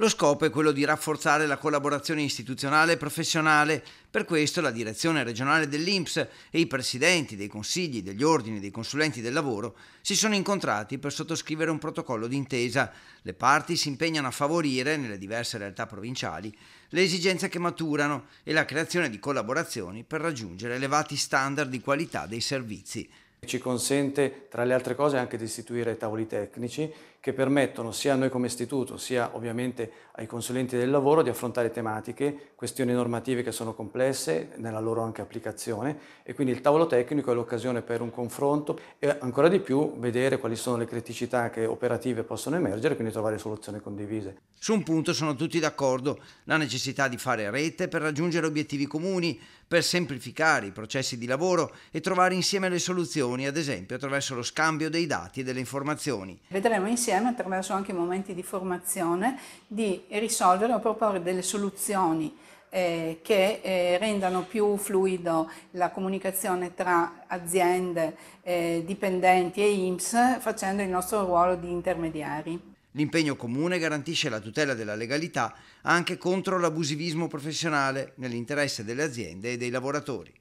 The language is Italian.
Lo scopo è quello di rafforzare la collaborazione istituzionale e professionale, per questo la direzione regionale dell'INPS e i presidenti dei consigli, degli ordini, e dei consulenti del lavoro si sono incontrati per sottoscrivere un protocollo d'intesa. Le parti si impegnano a favorire, nelle diverse realtà provinciali, le esigenze che maturano e la creazione di collaborazioni per raggiungere elevati standard di qualità dei servizi. Ci consente, tra le altre cose, anche di istituire tavoli tecnici che permettono sia a noi come istituto, sia ovviamente ai consulenti del lavoro di affrontare tematiche, questioni normative che sono complesse nella loro anche applicazione e quindi il tavolo tecnico è l'occasione per un confronto e ancora di più vedere quali sono le criticità che operative possono emergere e quindi trovare soluzioni condivise. Su un punto sono tutti d'accordo, la necessità di fare rete per raggiungere obiettivi comuni, per semplificare i processi di lavoro e trovare insieme le soluzioni relazioni, ad esempio attraverso lo scambio dei dati e delle informazioni. Vedremo insieme, attraverso anche momenti di formazione, di risolvere o proporre delle soluzioni eh, che eh, rendano più fluido la comunicazione tra aziende, eh, dipendenti e IMSS facendo il nostro ruolo di intermediari. L'impegno comune garantisce la tutela della legalità anche contro l'abusivismo professionale nell'interesse delle aziende e dei lavoratori.